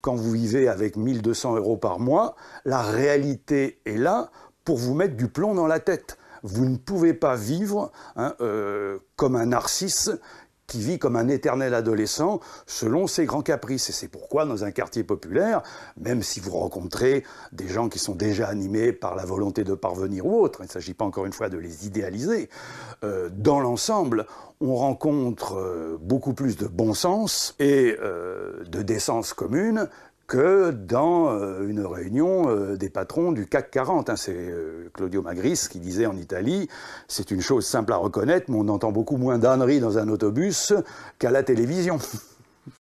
Quand vous vivez avec 1200 euros par mois, la réalité est là pour vous mettre du plomb dans la tête. Vous ne pouvez pas vivre hein, euh, comme un narcisse qui vit comme un éternel adolescent selon ses grands caprices. Et c'est pourquoi dans un quartier populaire, même si vous rencontrez des gens qui sont déjà animés par la volonté de parvenir ou autre, il ne s'agit pas encore une fois de les idéaliser, euh, dans l'ensemble, on rencontre euh, beaucoup plus de bon sens et euh, de décence commune que dans euh, une réunion euh, des patrons du CAC 40. Hein. C'est euh, Claudio Magris qui disait en Italie, c'est une chose simple à reconnaître, mais on entend beaucoup moins d'âneries dans un autobus qu'à la télévision.